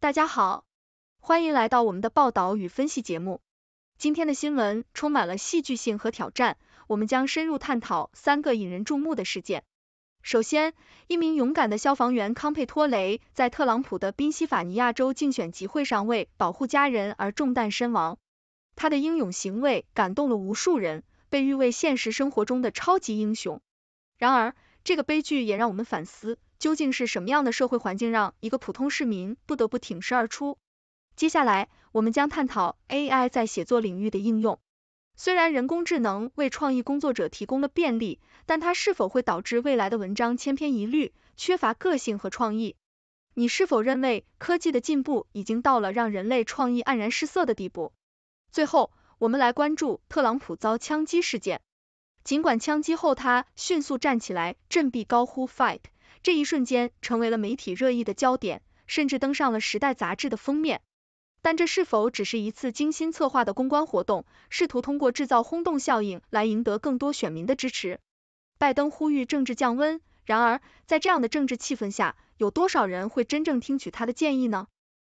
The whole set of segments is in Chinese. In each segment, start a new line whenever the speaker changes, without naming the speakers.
大家好，欢迎来到我们的报道与分析节目。今天的新闻充满了戏剧性和挑战，我们将深入探讨三个引人注目的事件。首先，一名勇敢的消防员康佩托雷在特朗普的宾夕法尼亚州竞选集会上为保护家人而中弹身亡。他的英勇行为感动了无数人，被誉为现实生活中的超级英雄。然而，这个悲剧也让我们反思。究竟是什么样的社会环境让一个普通市民不得不挺身而出？接下来，我们将探讨 AI 在写作领域的应用。虽然人工智能为创意工作者提供了便利，但它是否会导致未来的文章千篇一律，缺乏个性和创意？你是否认为科技的进步已经到了让人类创意黯然失色的地步？最后，我们来关注特朗普遭枪击事件。尽管枪击后他迅速站起来，振臂高呼 fight。这一瞬间成为了媒体热议的焦点，甚至登上了《时代》杂志的封面。但这是否只是一次精心策划的公关活动，试图通过制造轰动效应来赢得更多选民的支持？拜登呼吁政治降温，然而在这样的政治气氛下，有多少人会真正听取他的建议呢？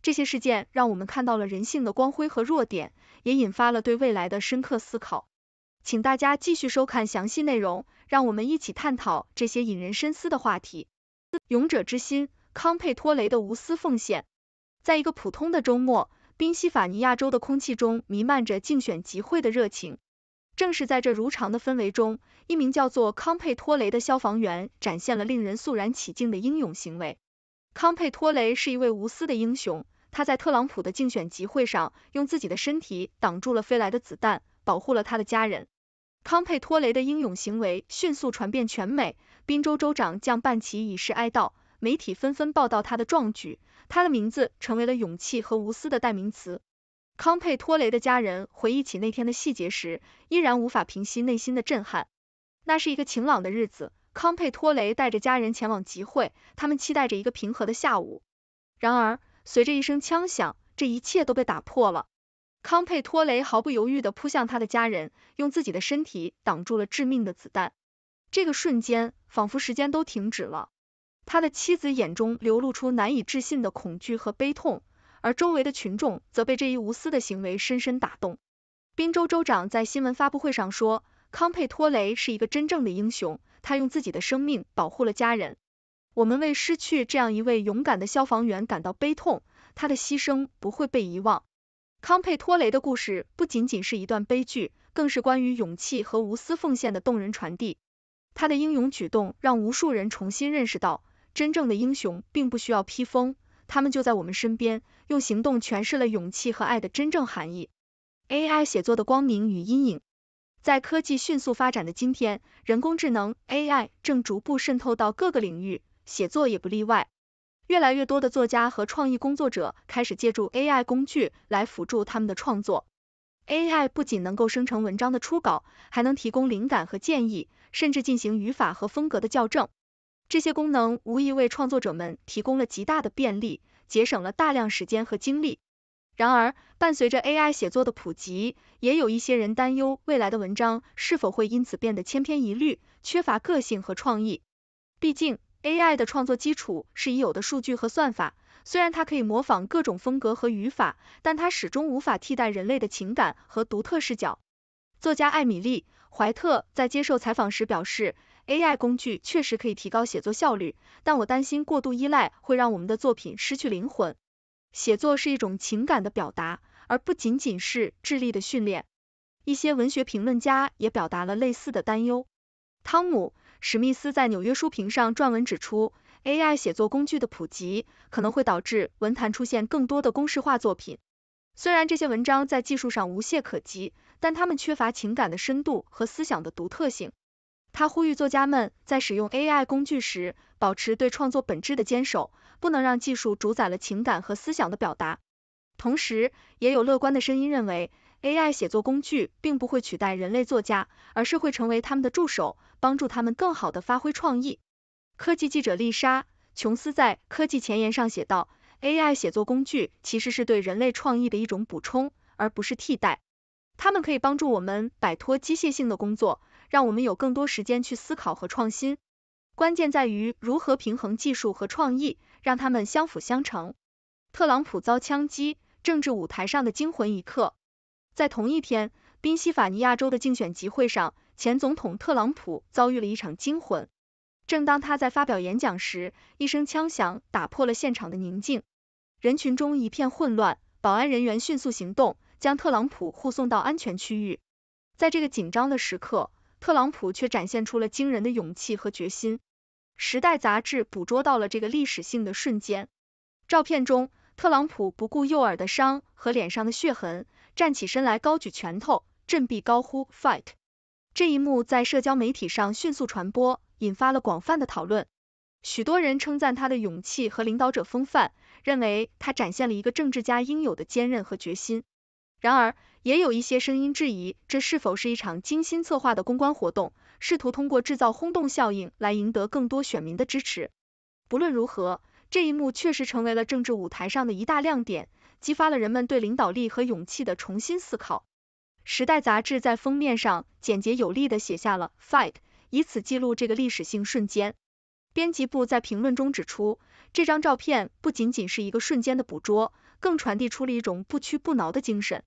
这些事件让我们看到了人性的光辉和弱点，也引发了对未来的深刻思考。请大家继续收看详细内容，让我们一起探讨这些引人深思的话题。勇者之心，康佩托雷的无私奉献。在一个普通的周末，宾夕法尼亚州的空气中弥漫着竞选集会的热情。正是在这如常的氛围中，一名叫做康佩托雷的消防员展现了令人肃然起敬的英勇行为。康佩托雷是一位无私的英雄，他在特朗普的竞选集会上用自己的身体挡住了飞来的子弹，保护了他的家人。康佩托雷的英勇行为迅速传遍全美。宾州州长降半旗以示哀悼，媒体纷纷报道他的壮举，他的名字成为了勇气和无私的代名词。康佩托雷的家人回忆起那天的细节时，依然无法平息内心的震撼。那是一个晴朗的日子，康佩托雷带着家人前往集会，他们期待着一个平和的下午。然而，随着一声枪响，这一切都被打破了。康佩托雷毫不犹豫地扑向他的家人，用自己的身体挡住了致命的子弹。这个瞬间仿佛时间都停止了，他的妻子眼中流露出难以置信的恐惧和悲痛，而周围的群众则被这一无私的行为深深打动。宾州州长在新闻发布会上说：“康佩托雷是一个真正的英雄，他用自己的生命保护了家人。我们为失去这样一位勇敢的消防员感到悲痛，他的牺牲不会被遗忘。”康佩托雷的故事不仅仅是一段悲剧，更是关于勇气和无私奉献的动人传递。他的英勇举动让无数人重新认识到，真正的英雄并不需要披风，他们就在我们身边，用行动诠释了勇气和爱的真正含义。AI 写作的光明与阴影，在科技迅速发展的今天，人工智能 AI 正逐步渗透到各个领域，写作也不例外。越来越多的作家和创意工作者开始借助 AI 工具来辅助他们的创作。AI 不仅能够生成文章的初稿，还能提供灵感和建议。甚至进行语法和风格的校正，这些功能无疑为创作者们提供了极大的便利，节省了大量时间和精力。然而，伴随着 AI 写作的普及，也有一些人担忧未来的文章是否会因此变得千篇一律，缺乏个性和创意。毕竟，AI 的创作基础是已有的数据和算法，虽然它可以模仿各种风格和语法，但它始终无法替代人类的情感和独特视角。作家艾米丽·怀特在接受采访时表示，AI 工具确实可以提高写作效率，但我担心过度依赖会让我们的作品失去灵魂。写作是一种情感的表达，而不仅仅是智力的训练。一些文学评论家也表达了类似的担忧。汤姆·史密斯在《纽约书评》上撰文指出，AI 写作工具的普及可能会导致文坛出现更多的公式化作品。虽然这些文章在技术上无懈可击，但他们缺乏情感的深度和思想的独特性。他呼吁作家们在使用 AI 工具时，保持对创作本质的坚守，不能让技术主宰了情感和思想的表达。同时，也有乐观的声音认为，AI 写作工具并不会取代人类作家，而是会成为他们的助手，帮助他们更好的发挥创意。科技记者丽莎·琼斯在《科技前沿》上写道。AI 写作工具其实是对人类创意的一种补充，而不是替代。它们可以帮助我们摆脱机械性的工作，让我们有更多时间去思考和创新。关键在于如何平衡技术和创意，让它们相辅相成。特朗普遭枪击，政治舞台上的惊魂一刻。在同一天，宾夕法尼亚州的竞选集会上，前总统特朗普遭遇了一场惊魂。正当他在发表演讲时，一声枪响打破了现场的宁静。人群中一片混乱，保安人员迅速行动，将特朗普护送到安全区域。在这个紧张的时刻，特朗普却展现出了惊人的勇气和决心。《时代》杂志捕捉到了这个历史性的瞬间。照片中，特朗普不顾右耳的伤和脸上的血痕，站起身来，高举拳头，振臂高呼 “Fight”。这一幕在社交媒体上迅速传播，引发了广泛的讨论。许多人称赞他的勇气和领导者风范。认为他展现了一个政治家应有的坚韧和决心。然而，也有一些声音质疑这是否是一场精心策划的公关活动，试图通过制造轰动效应来赢得更多选民的支持。不论如何，这一幕确实成为了政治舞台上的一大亮点，激发了人们对领导力和勇气的重新思考。《时代》杂志在封面上简洁有力的写下了 “Fight”，以此记录这个历史性瞬间。编辑部在评论中指出。这张照片不仅仅是一个瞬间的捕捉，更传递出了一种不屈不挠的精神。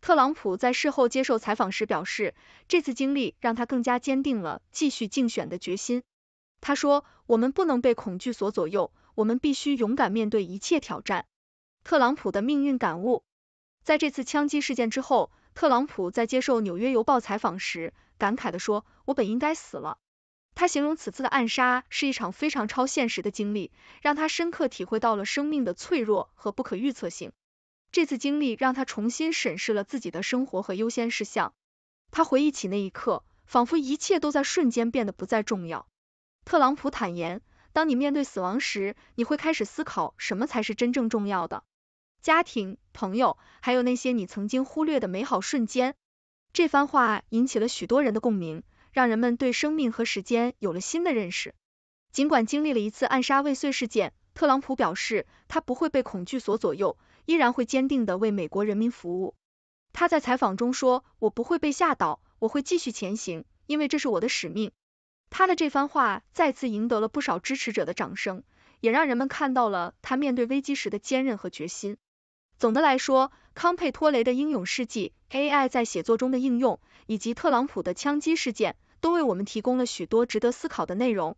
特朗普在事后接受采访时表示，这次经历让他更加坚定了继续竞选的决心。他说：“我们不能被恐惧所左右，我们必须勇敢面对一切挑战。”特朗普的命运感悟，在这次枪击事件之后，特朗普在接受《纽约邮报》采访时感慨地说：“我本应该死了。”他形容此次的暗杀是一场非常超现实的经历，让他深刻体会到了生命的脆弱和不可预测性。这次经历让他重新审视了自己的生活和优先事项。他回忆起那一刻，仿佛一切都在瞬间变得不再重要。特朗普坦言，当你面对死亡时，你会开始思考什么才是真正重要的——家庭、朋友，还有那些你曾经忽略的美好瞬间。这番话引起了许多人的共鸣。让人们对生命和时间有了新的认识。尽管经历了一次暗杀未遂事件，特朗普表示他不会被恐惧所左右，依然会坚定地为美国人民服务。他在采访中说：“我不会被吓倒，我会继续前行，因为这是我的使命。”他的这番话再次赢得了不少支持者的掌声，也让人们看到了他面对危机时的坚韧和决心。总的来说，康佩托雷的英勇事迹、AI 在写作中的应用，以及特朗普的枪击事件。都为我们提供了许多值得思考的内容。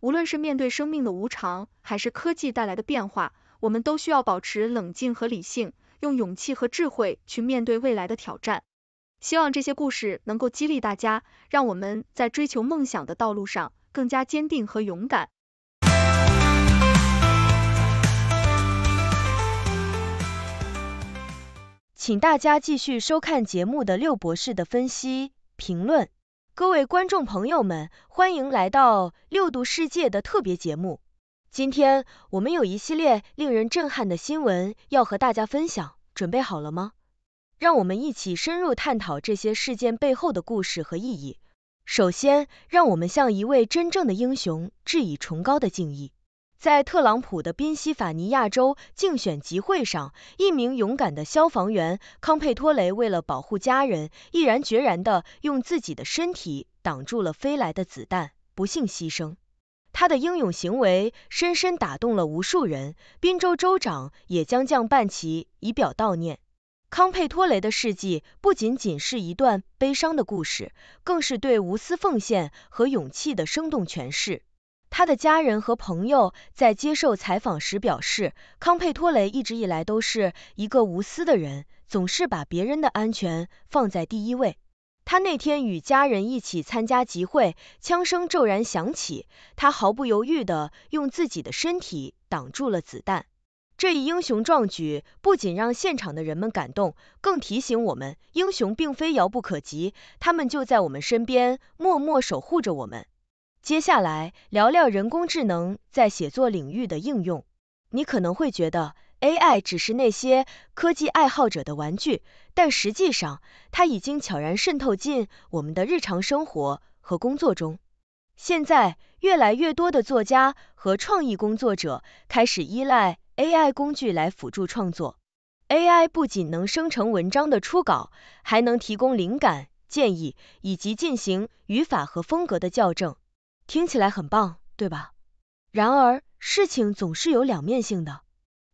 无论是面对生命的无常，还是科技带来的变化，我们都需要保持冷静和理性，用勇气和智慧去面对未来的挑战。希望这些故事能够激励大家，让我们在追求梦想的道路上更加坚定和勇
敢。请大家继续收看节目的六博士的分析评论。各位观众朋友们，欢迎来到六度世界的特别节目。今天我们有一系列令人震撼的新闻要和大家分享，准备好了吗？让我们一起深入探讨这些事件背后的故事和意义。首先，让我们向一位真正的英雄致以崇高的敬意。在特朗普的宾夕法尼亚州竞选集会上，一名勇敢的消防员康佩托雷为了保护家人，毅然决然地用自己的身体挡住了飞来的子弹，不幸牺牲。他的英勇行为深深打动了无数人，宾州州长也将降半旗以表悼念。康佩托雷的事迹不仅仅是一段悲伤的故事，更是对无私奉献和勇气的生动诠释。他的家人和朋友在接受采访时表示，康佩托雷一直以来都是一个无私的人，总是把别人的安全放在第一位。他那天与家人一起参加集会，枪声骤然响起，他毫不犹豫地用自己的身体挡住了子弹。这一英雄壮举不仅让现场的人们感动，更提醒我们，英雄并非遥不可及，他们就在我们身边，默默守护着我们。接下来聊聊人工智能在写作领域的应用。你可能会觉得 AI 只是那些科技爱好者的玩具，但实际上它已经悄然渗透进我们的日常生活和工作中。现在越来越多的作家和创意工作者开始依赖 AI 工具来辅助创作。AI 不仅能生成文章的初稿，还能提供灵感、建议，以及进行语法和风格的校正。听起来很棒，对吧？然而，事情总是有两面性的。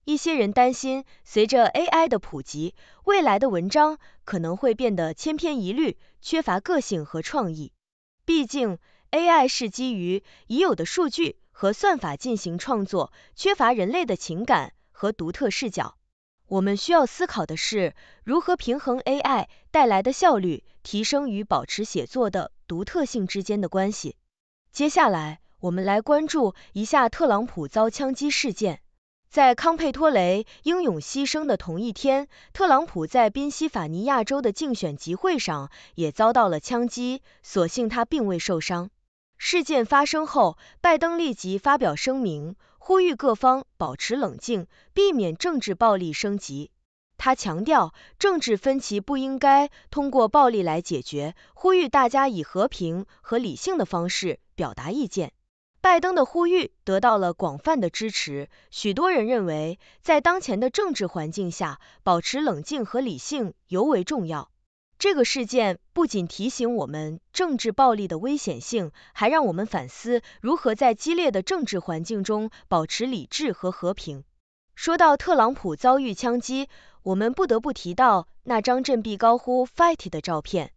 一些人担心，随着 AI 的普及，未来的文章可能会变得千篇一律，缺乏个性和创意。毕竟，AI 是基于已有的数据和算法进行创作，缺乏人类的情感和独特视角。我们需要思考的是，如何平衡 AI 带来的效率提升与保持写作的独特性之间的关系。接下来，我们来关注一下特朗普遭枪击事件。在康佩托雷英勇牺牲的同一天，特朗普在宾夕法尼亚州的竞选集会上也遭到了枪击，所幸他并未受伤。事件发生后，拜登立即发表声明，呼吁各方保持冷静，避免政治暴力升级。他强调，政治分歧不应该通过暴力来解决，呼吁大家以和平和理性的方式表达意见。拜登的呼吁得到了广泛的支持，许多人认为，在当前的政治环境下，保持冷静和理性尤为重要。这个事件不仅提醒我们政治暴力的危险性，还让我们反思如何在激烈的政治环境中保持理智和和平。说到特朗普遭遇枪击。我们不得不提到那张振臂高呼 “fight” 的照片。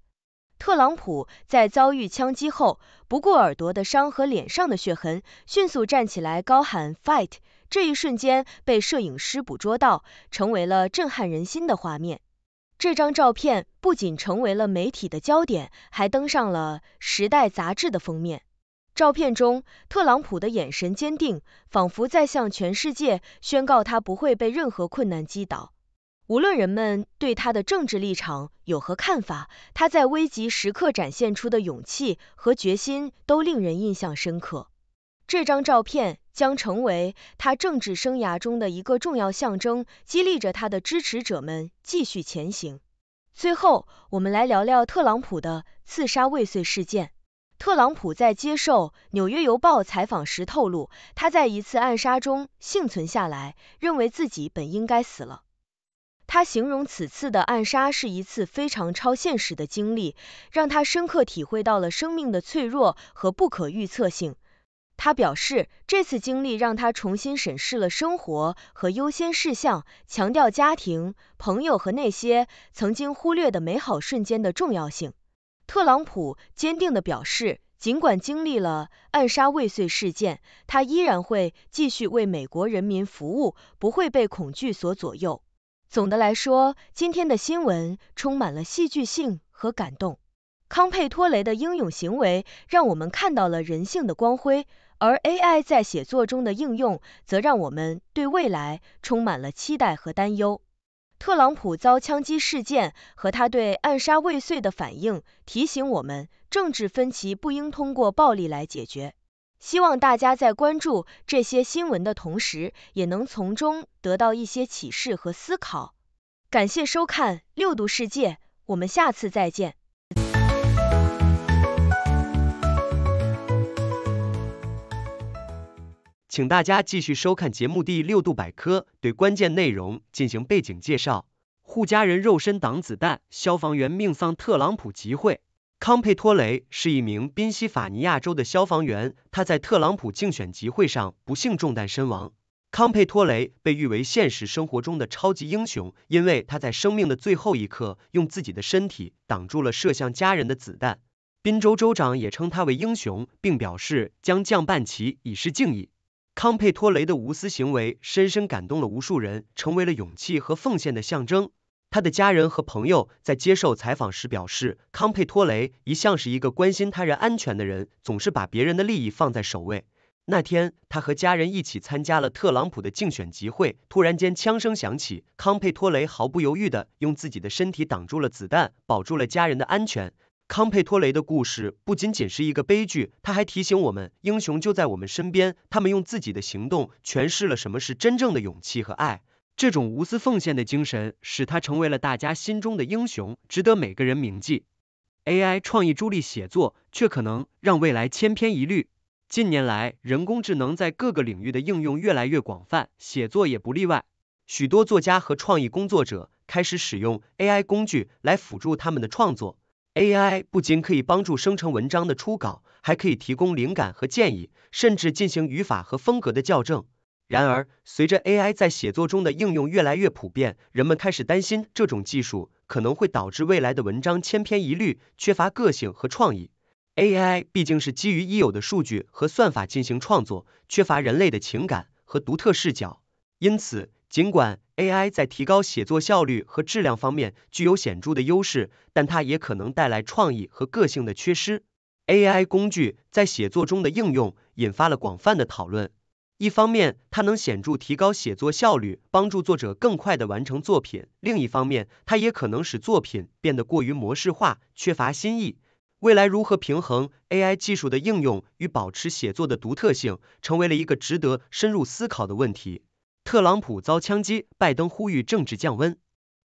特朗普在遭遇枪击后，不顾耳朵的伤和脸上的血痕，迅速站起来高喊 “fight”。这一瞬间被摄影师捕捉到，成为了震撼人心的画面。这张照片不仅成为了媒体的焦点，还登上了《时代》杂志的封面。照片中，特朗普的眼神坚定，仿佛在向全世界宣告他不会被任何困难击倒。无论人们对他的政治立场有何看法，他在危急时刻展现出的勇气和决心都令人印象深刻。这张照片将成为他政治生涯中的一个重要象征，激励着他的支持者们继续前行。最后，我们来聊聊特朗普的刺杀未遂事件。特朗普在接受《纽约邮报》采访时透露，他在一次暗杀中幸存下来，认为自己本应该死了。他形容此次的暗杀是一次非常超现实的经历，让他深刻体会到了生命的脆弱和不可预测性。他表示，这次经历让他重新审视了生活和优先事项，强调家庭、朋友和那些曾经忽略的美好瞬间的重要性。特朗普坚定地表示，尽管经历了暗杀未遂事件，他依然会继续为美国人民服务，不会被恐惧所左右。总的来说，今天的新闻充满了戏剧性和感动。康佩托雷的英勇行为让我们看到了人性的光辉，而 AI 在写作中的应用则让我们对未来充满了期待和担忧。特朗普遭枪击事件和他对暗杀未遂的反应，提醒我们，政治分歧不应通过暴力来解决。希望大家在关注这些新闻的同时，也能从中得到一些启示和思考。感谢收看六度世界，我们下次再见。
请大家继续收看节目第六度百科，对关键内容进行背景介绍。护家人肉身挡子弹，消防员命丧特朗普集会。康佩托雷是一名宾夕法尼亚州的消防员，他在特朗普竞选集会上不幸中弹身亡。康佩托雷被誉为现实生活中的超级英雄，因为他在生命的最后一刻用自己的身体挡住了射向家人的子弹。宾州州长也称他为英雄，并表示将降半旗以示敬意。康佩托雷的无私行为深深感动了无数人，成为了勇气和奉献的象征。他的家人和朋友在接受采访时表示，康佩托雷一向是一个关心他人安全的人，总是把别人的利益放在首位。那天，他和家人一起参加了特朗普的竞选集会，突然间枪声响起，康佩托雷毫不犹豫地用自己的身体挡住了子弹，保住了家人的安全。康佩托雷的故事不仅仅是一个悲剧，他还提醒我们，英雄就在我们身边，他们用自己的行动诠释了什么是真正的勇气和爱。这种无私奉献的精神使他成为了大家心中的英雄，值得每个人铭记。AI 创意助力写作，却可能让未来千篇一律。近年来，人工智能在各个领域的应用越来越广泛，写作也不例外。许多作家和创意工作者开始使用 AI 工具来辅助他们的创作。AI 不仅可以帮助生成文章的初稿，还可以提供灵感和建议，甚至进行语法和风格的校正。然而，随着 AI 在写作中的应用越来越普遍，人们开始担心这种技术可能会导致未来的文章千篇一律，缺乏个性和创意。AI 毕竟是基于已有的数据和算法进行创作，缺乏人类的情感和独特视角。因此，尽管 AI 在提高写作效率和质量方面具有显著的优势，但它也可能带来创意和个性的缺失。AI 工具在写作中的应用引发了广泛的讨论。一方面，它能显著提高写作效率，帮助作者更快地完成作品；另一方面，它也可能使作品变得过于模式化，缺乏新意。未来如何平衡 AI 技术的应用与保持写作的独特性，成为了一个值得深入思考的问题。特朗普遭枪击，拜登呼吁政治降温。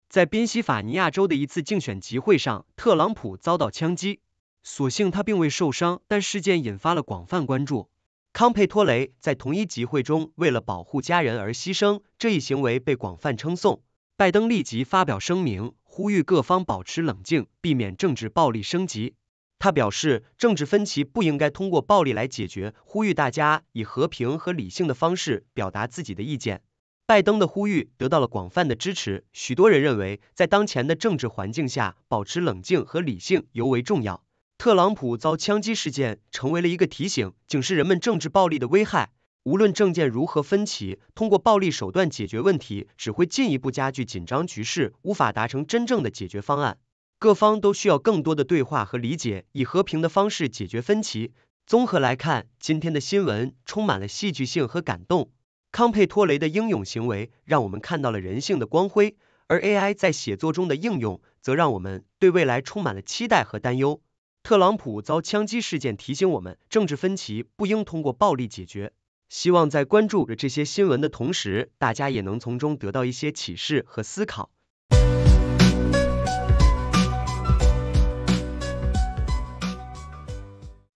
在宾夕法尼亚州的一次竞选集会上，特朗普遭到枪击，所幸他并未受伤，但事件引发了广泛关注。康佩托雷在同一集会中为了保护家人而牺牲，这一行为被广泛称颂。拜登立即发表声明，呼吁各方保持冷静，避免政治暴力升级。他表示，政治分歧不应该通过暴力来解决，呼吁大家以和平和理性的方式表达自己的意见。拜登的呼吁得到了广泛的支持，许多人认为，在当前的政治环境下，保持冷静和理性尤为重要。特朗普遭枪击事件成为了一个提醒，警示人们政治暴力的危害。无论政见如何分歧，通过暴力手段解决问题只会进一步加剧紧张局势，无法达成真正的解决方案。各方都需要更多的对话和理解，以和平的方式解决分歧。综合来看，今天的新闻充满了戏剧性和感动。康佩托雷的英勇行为让我们看到了人性的光辉，而 AI 在写作中的应用则让我们对未来充满了期待和担忧。特朗普遭枪击事件提醒我们，政治分歧不应通过暴力解决。希望在关注着这些新闻的同时，大家也能从中得到一些启示和思考。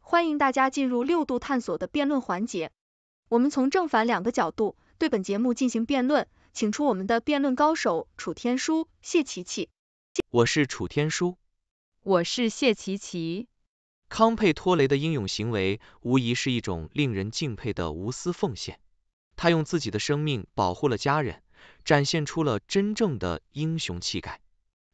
欢迎大家进入六度探索的辩论环节，我们从正反两个角度对本节目进行辩论，请出我们的辩论高手楚天舒、谢琪琪。
我是楚天舒。
我是谢琪
琪。康佩托雷的英勇行为无疑是一种令人敬佩的无私奉献。他用自己的生命保护了家人，展现出了真正的英雄气概。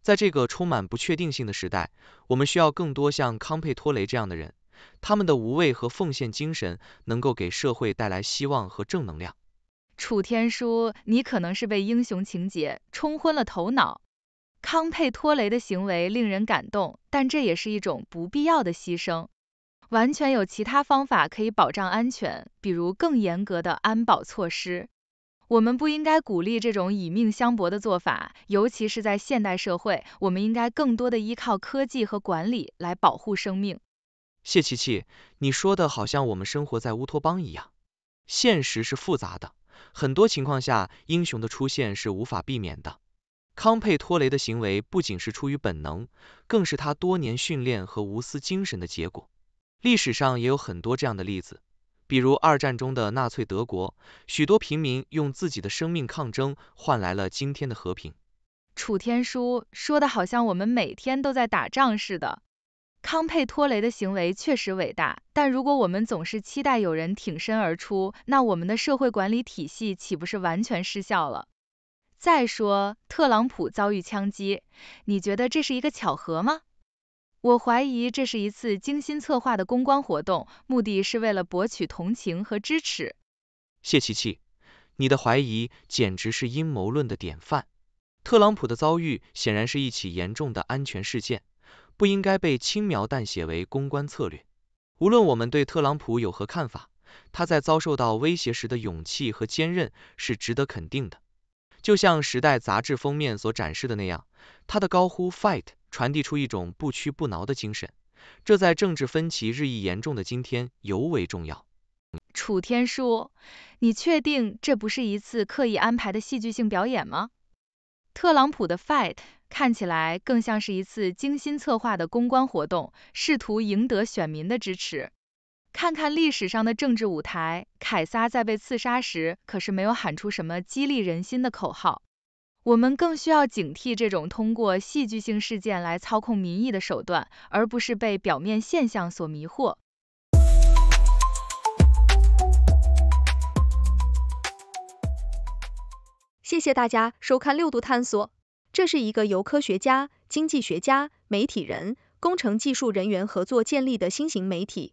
在这个充满不确定性的时代，我们需要更多像康佩托雷这样的人。他们的无畏和奉献精神能够给社会带来希望和正能量。
楚天舒，你可能是被英雄情节冲昏了头脑。康佩托雷的行为令人感动，但这也是一种不必要的牺牲。完全有其他方法可以保障安全，比如更严格的安保措施。我们不应该鼓励这种以命相搏的做法，尤其是在现代社会，我们应该更多的依靠科技和管理来
保护生命。谢琪琪，你说的好像我们生活在乌托邦一样，现实是复杂的，很多情况下英雄的出现是无法避免的。康佩托雷的行为不仅是出于本能，更是他多年训练和无私精神的结果。历史上也有很多这样的例子，比如二战中的纳粹德国，许多平民用自己的生命抗争，换来了今天的和平。
楚天舒说的好像我们每天都在打仗似的。康佩托雷的行为确实伟大，但如果我们总是期待有人挺身而出，那我们的社会管理体系岂不是完全失效了？再说，特朗普遭遇枪击，你觉得这是一个巧合吗？我怀疑这是一次精心策划的公关活动，目的是为了博取同情和支持。
谢琪琪，你的怀疑简直是阴谋论的典范。特朗普的遭遇显然是一起严重的安全事件，不应该被轻描淡写为公关策略。无论我们对特朗普有何看法，他在遭受到威胁时的勇气和坚韧是值得肯定的。就像《时代》杂志封面所展示的那样，他的高呼 “fight” 传递出一种不屈不挠的精神，这在政治分歧日益严重的今天尤为重要。楚天
舒，你确定这不是一次刻意安排的戏剧性表演吗？特朗普的 “fight” 看起来更像是一次精心策划的公关活动，试图赢得选民的支持。看看历史上的政治舞台，凯撒在被刺杀时可是没有喊出什么激励人心的口号。我们更需要警惕这种通过戏剧性事件来操控民意的手段，而不是被表面现象所迷惑。谢谢大家收看六度探
索，这是一个由科学家、经济学家、媒体人、工程技术人员合作建立的新型媒体。